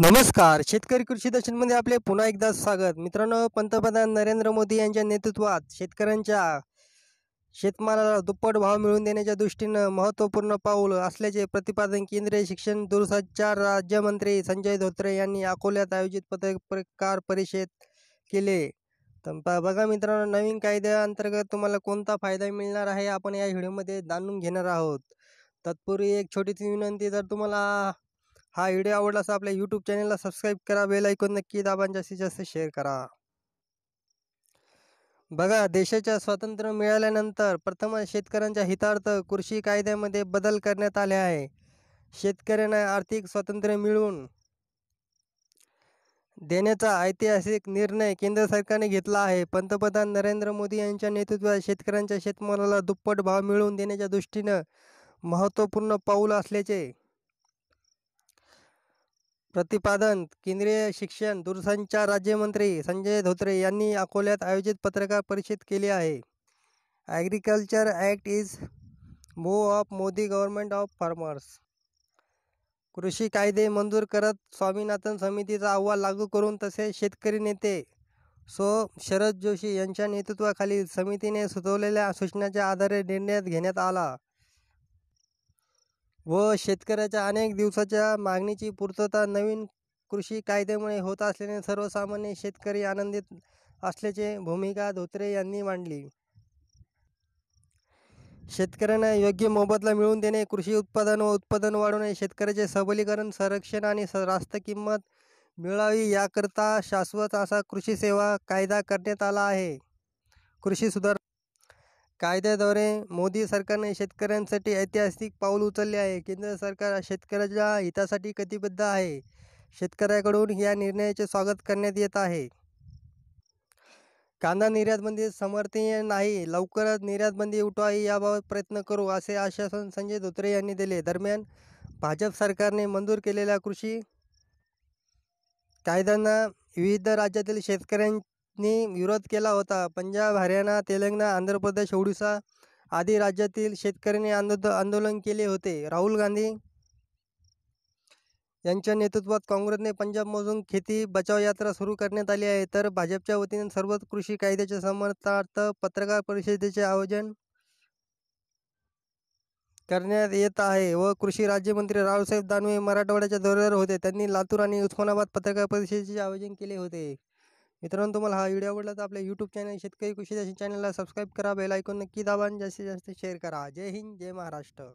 नमस्कार शेतकरी कृषी दर्शनमध्ये आपले पुन्हा एकदा स्वागत मित्रांनो पंतप्रधान नरेंद्र मोदी यांच्या नेतृत्वात शेतकऱ्यांच्या शेतमालाला दुप्पट भाव मिळवून देण्याच्या दृष्टीनं महत्त्वपूर्ण पाऊल असल्याचे प्रतिपादन केंद्रीय शिक्षण दूरसंचार राज्यमंत्री संजय धोत्रे यांनी अकोल्यात आयोजित पत्रकार परिषद केले तर बघा मित्रांनो नवीन कायद्याअंतर्गत तुम्हाला कोणता फायदा मिळणार आहे आपण या व्हिडिओमध्ये जाणून घेणार आहोत तत्पूर्वी एक छोटीशी विनंती जर तुम्हाला हा व्हिडिओ आवडला असं आपल्या यूट्यूब चॅनलला सबस्क्राईब करा बेल नक्की दाबान जास्तीत जास्त शेअर करा बघा देशाच्या स्वातंत्र्य मिळाल्यानंतर प्रथम शेतकऱ्यांच्या हितार्थ कृषी कायद्यामध्ये बदल करण्यात आले आहे शेतकऱ्यांना आर्थिक स्वातंत्र्य मिळवून देण्याचा ऐतिहासिक निर्णय केंद्र सरकारने घेतला आहे पंतप्रधान नरेंद्र मोदी यांच्या नेतृत्वात शेतकऱ्यांच्या शेतमालाला दुप्पट भाव मिळवून देण्याच्या दृष्टीनं महत्त्वपूर्ण पाऊल असल्याचे प्रतिपादन केंद्रीय शिक्षण दूरसंचार राज्यमंत्री संजय धोत्रे यांनी अकोल्यात आयोजित पत्रकार परिषद केली आहे agriculture act is more of Modi government of farmers कृषी कायदे मंजूर करत स्वामीनाथन समितीचा अहवाल लागू करून तसे शेतकरी नेते सो शरद जोशी यांच्या नेतृत्वाखाली समितीने सुचवलेल्या सूचनांच्या आधारे निर्णय घेण्यात आला व शेतकऱ्याच्या अनेक दिवसाच्या मागणीची पूर्तता नवीन कृषी कायद्यामुळे होत असल्याने सर्वसामान्य शेतकरी आनंदित असल्याचे भूमिका धोत्रे यांनी मांडली शेतकऱ्यांना योग्य मोबदला मिळवून देणे कृषी उत्पादन व उत्पादन वाढवणे शेतकऱ्याचे सबलीकरण संरक्षण आणि रास्त किंमत मिळावी याकरता शाश्वत असा कृषी सेवा कायदा करण्यात आला आहे कृषी सुधार कायद्याद्वारे मोदी सरकारने शेतकऱ्यांसाठी ऐतिहासिक पाऊल उचलले आहे केंद्र सरकार शेतकऱ्याच्या हितासाठी कटिबद्ध आहे शेतकऱ्याकडून या निर्णयाचे स्वागत करण्यात येत आहे कांदा निर्यातबंदी समर्थनीय नाही लवकरच निर्यातबंदी उठवावी याबाबत प्रयत्न करू असे आश्वासन संजय धोत्रे यांनी दिले दरम्यान भाजप सरकारने मंजूर केलेल्या कृषी कायद्यांना विविध राज्यातील शेतकऱ्यां ने विरोध केला होता पंजाब हरियाणा तेलंगणा आंध्र प्रदेश ओडिसा आदी राज्यातील शेतकऱ्यांनी आंदोलन केले होते राहुल गांधी यांच्या नेतृत्वात काँग्रेसने पंजाबमधून खेती बचाव यात्रा सुरू करण्यात आली आहे तर भाजपच्या वतीने सर्व कृषी कायद्याच्या समर्थार्थ पत्रकार परिषदेचे आयोजन करण्यात येत आहे व कृषी राज्यमंत्री रावसाहेब दानवे मराठवाड्याच्या दौऱ्यावर होते त्यांनी लातूर आणि उस्मानाबाद पत्रकार परिषदेचे आयोजन केले होते मित्रांनो तुम्हाला हा व्हिडिओ आवडला तर आपल्या यूट्यूब चॅनल शेतकरी कृषी चॅनलला सबस्क्राईब करा बेल ऐकून नक्की दाबा आणि जास्तीत जास्त शेअर करा जय हिंद जय महाराष्ट्र